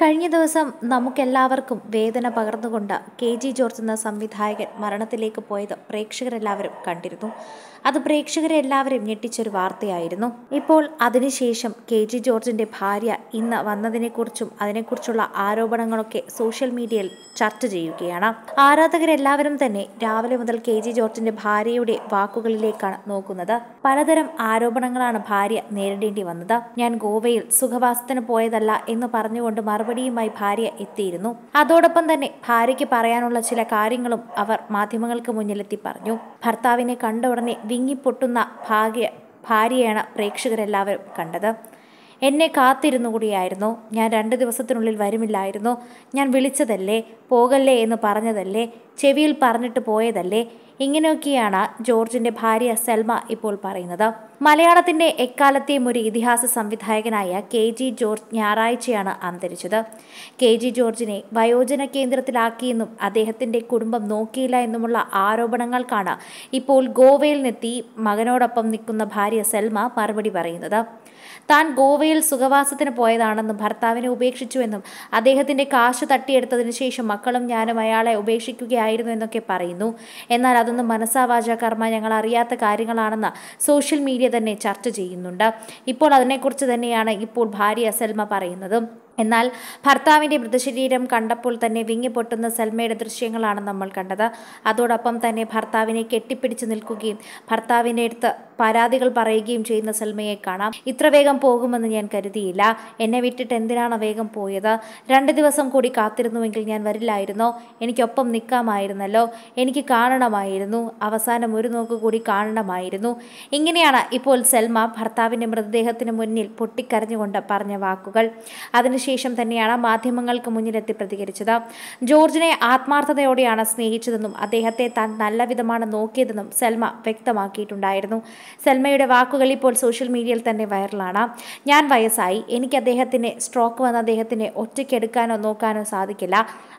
കഴിഞ്ഞ ദിവസം നമുക്കെല്ലാവർക്കും വേദന പകർന്നുകൊണ്ട് കെ ജി ജോർജ് എന്ന സംവിധായകൻ മരണത്തിലേക്ക് പോയത് പ്രേക്ഷകരെല്ലാവരും കണ്ടിരുന്നു അത് പ്രേക്ഷകരെ എല്ലാവരും ഞെട്ടിച്ചൊരു വാർത്തയായിരുന്നു ഇപ്പോൾ അതിനുശേഷം കെ ജി ജോർജിൻ്റെ ഭാര്യ ഇന്ന് വന്നതിനെക്കുറിച്ചും അതിനെക്കുറിച്ചുള്ള ആരോപണങ്ങളൊക്കെ സോഷ്യൽ മീഡിയയിൽ ചർച്ച ചെയ്യുകയാണ് ആരാധകരെല്ലാവരും തന്നെ രാവിലെ മുതൽ കെ ജി ജോർജിൻ്റെ ഭാര്യയുടെ വാക്കുകളിലേക്കാണ് നോക്കുന്നത് പലതരം ആരോപണങ്ങളാണ് ഭാര്യ നേരിടേണ്ടി വന്നത് ഞാൻ ഗോവയിൽ സുഖവാസത്തിന് പോയതല്ല എന്ന് പറഞ്ഞുകൊണ്ട് മറുപടി നടപടിയുമായി ഭാര്യ എത്തിയിരുന്നു അതോടൊപ്പം തന്നെ ഭാര്യയ്ക്ക് പറയാനുള്ള ചില കാര്യങ്ങളും അവർ മാധ്യമങ്ങൾക്ക് മുന്നിലെത്തി പറഞ്ഞു ഭർത്താവിനെ കണ്ട ഉടനെ വിങ്ങിപ്പൊട്ടുന്ന ഭാഗ്യ ഭാര്യയാണ് പ്രേക്ഷകരെല്ലാവരും കണ്ടത് എന്നെ കാത്തിരുന്നു കൂടിയായിരുന്നു ഞാൻ രണ്ട് ദിവസത്തിനുള്ളിൽ വരുമില്ലായിരുന്നു ഞാൻ വിളിച്ചതല്ലേ പോകല്ലേ എന്ന് പറഞ്ഞതല്ലേ ചെവിയിൽ പറഞ്ഞിട്ട് പോയതല്ലേ ഇങ്ങനെയൊക്കെയാണ് ജോർജിന്റെ ഭാര്യ സെൽമ ഇപ്പോൾ പറയുന്നത് മലയാളത്തിന്റെ എക്കാലത്തെയും ഒരു ഇതിഹാസ സംവിധായകനായ കെ ജി ജോർജ് ഞായറാഴ്ചയാണ് അന്തരിച്ചത് കെ ജി ജോർജിനെ വയോജന കേന്ദ്രത്തിലാക്കിയെന്നും അദ്ദേഹത്തിന്റെ കുടുംബം നോക്കിയില്ല എന്നുമുള്ള ആരോപണങ്ങൾക്കാണ് ഇപ്പോൾ ഗോവയിൽ നിന്നെത്തി മകനോടൊപ്പം നിൽക്കുന്ന ഭാര്യ സെൽമ മറുപടി പറയുന്നത് താൻ ഗോവയിൽ സുഖവാസത്തിന് പോയതാണെന്നും ഭർത്താവിനെ ഉപേക്ഷിച്ചുവെന്നും അദ്ദേഹത്തിന്റെ കാശ് തട്ടിയെടുത്തതിനു ശേഷം മക്കളും ഞാനും അയാളെ ഉപേക്ഷിക്കുകയായിരുന്നു ഉണ്ടായിരുന്നു എന്നൊക്കെ പറയുന്നു എന്നാൽ അതൊന്നും മനസ്സാവാച കർമ്മ ഞങ്ങൾ അറിയാത്ത കാര്യങ്ങളാണെന്ന് സോഷ്യൽ മീഡിയ തന്നെ ചർച്ച ചെയ്യുന്നുണ്ട് ഇപ്പോൾ അതിനെക്കുറിച്ച് തന്നെയാണ് ഇപ്പോൾ ഭാര്യ സൽമ പറയുന്നതും എന്നാൽ ഭർത്താവിൻ്റെ മൃതശരീരം കണ്ടപ്പോൾ തന്നെ വിങ്ങിപ്പൊട്ടുന്ന സൽമയുടെ ദൃശ്യങ്ങളാണ് നമ്മൾ കണ്ടത് അതോടൊപ്പം തന്നെ ഭർത്താവിനെ കെട്ടിപ്പിടിച്ചു നിൽക്കുകയും ഭർത്താവിൻ്റെ അടുത്ത് പരാതികൾ പറയുകയും ചെയ്യുന്ന സൽമയെ കാണാം ഇത്ര വേഗം പോകുമെന്ന് ഞാൻ കരുതിയില്ല എന്നെ വിട്ടിട്ട് എന്തിനാണ് വേഗം പോയത് രണ്ട് ദിവസം കൂടി കാത്തിരുന്നുവെങ്കിൽ ഞാൻ വരില്ലായിരുന്നോ എനിക്കൊപ്പം നിൽക്കാമായിരുന്നല്ലോ എനിക്ക് കാണണമായിരുന്നു അവസാനം ഒരു നോക്ക് കൂടി കാണണമായിരുന്നു ഇങ്ങനെയാണ് ഇപ്പോൾ സൽമ ഭർത്താവിൻ്റെ മൃതദേഹത്തിന് മുന്നിൽ പൊട്ടിക്കരഞ്ഞുകൊണ്ട് പറഞ്ഞ വാക്കുകൾ അതിനുശേഷം ശേഷം തന്നെയാണ് മാധ്യമങ്ങൾക്ക് മുന്നിലെത്തി പ്രതികരിച്ചത് ജോർജിനെ ആത്മാർത്ഥതയോടെയാണ് സ്നേഹിച്ചതെന്നും അദ്ദേഹത്തെ താൻ നല്ല വിധമാണ് നോക്കിയതെന്നും സെൽമ വ്യക്തമാക്കിയിട്ടുണ്ടായിരുന്നു സെൽമയുടെ വാക്കുകൾ ഇപ്പോൾ സോഷ്യൽ മീഡിയയിൽ തന്നെ വൈറലാണ് ഞാൻ വയസ്സായി എനിക്ക് അദ്ദേഹത്തിന് സ്ട്രോക്ക് വന്ന അദ്ദേഹത്തിനെ ഒറ്റയ്ക്കെടുക്കാനോ നോക്കാനോ സാധിക്കില്ല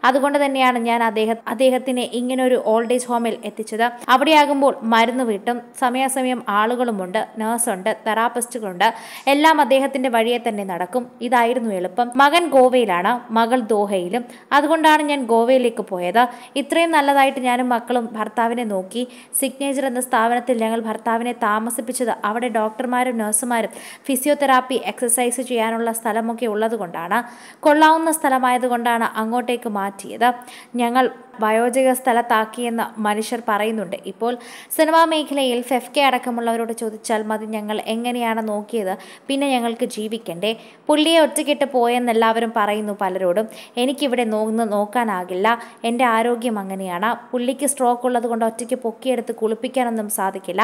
അതുകൊണ്ട് തന്നെയാണ് ഞാൻ അദ്ദേഹം അദ്ദേഹത്തിനെ ഇങ്ങനെ ഒരു ഓൾഡ് ഏജ് ഹോമിൽ എത്തിച്ചത് അവിടെയാകുമ്പോൾ മരുന്ന് വീട്ടും സമയാസമയം ആളുകളുമുണ്ട് നേഴ്സുണ്ട് തെറാപ്പിസ്റ്റുകളുണ്ട് എല്ലാം അദ്ദേഹത്തിന്റെ വഴിയെ തന്നെ നടക്കും ഇതായിരുന്നു എളുപ്പം മകൻ ഗോവയിലാണ് മകൾ ദോഹയിലും അതുകൊണ്ടാണ് ഞാൻ ഗോവയിലേക്ക് പോയത് ഇത്രയും നല്ലതായിട്ട് ഞാനും മക്കളും ഭർത്താവിനെ നോക്കി സിഗ്നേച്ചർ എന്ന സ്ഥാപനത്തിൽ ഞങ്ങൾ ഭർത്താവിനെ താമസിപ്പിച്ചത് അവിടെ ഡോക്ടർമാരും നഴ്സുമാരും ഫിസിയോതെറാപ്പി എക്സസൈസ് ചെയ്യാനുള്ള സ്ഥലമൊക്കെ ഉള്ളതുകൊണ്ടാണ് കൊള്ളാവുന്ന സ്ഥലമായതുകൊണ്ടാണ് അങ്ങോട്ടേക്ക് മാറ്റിയത് ഞങ്ങൾ വയോജക സ്ഥലത്താക്കിയെന്ന് മനുഷ്യർ പറയുന്നുണ്ട് ഇപ്പോൾ സിനിമാ മേഖലയിൽ കെ അടക്കമുള്ളവരോട് ചോദിച്ചാൽ മതി ഞങ്ങൾ എങ്ങനെയാണ് നോക്കിയത് പിന്നെ ഞങ്ങൾക്ക് ജീവിക്കണ്ടേ പുള്ളിയെ ഒറ്റക്കെട്ട് പോയെന്നെല്ലാവരും പറയുന്നു പലരോടും എനിക്കിവിടെ നോന്ന് നോക്കാനാകില്ല എൻ്റെ ആരോഗ്യം അങ്ങനെയാണ് പുള്ളിക്ക് സ്ട്രോക്ക് ഉള്ളതുകൊണ്ട് ഒറ്റയ്ക്ക് പൊക്കിയെടുത്ത് കുളിപ്പിക്കാനൊന്നും സാധിക്കില്ല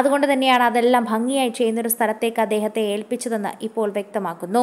അതുകൊണ്ട് തന്നെയാണ് അതെല്ലാം ഭംഗിയായി ചെയ്യുന്നൊരു സ്ഥലത്തേക്ക് അദ്ദേഹത്തെ ഏൽപ്പിച്ചതെന്ന് ഇപ്പോൾ വ്യക്തമാക്കുന്നു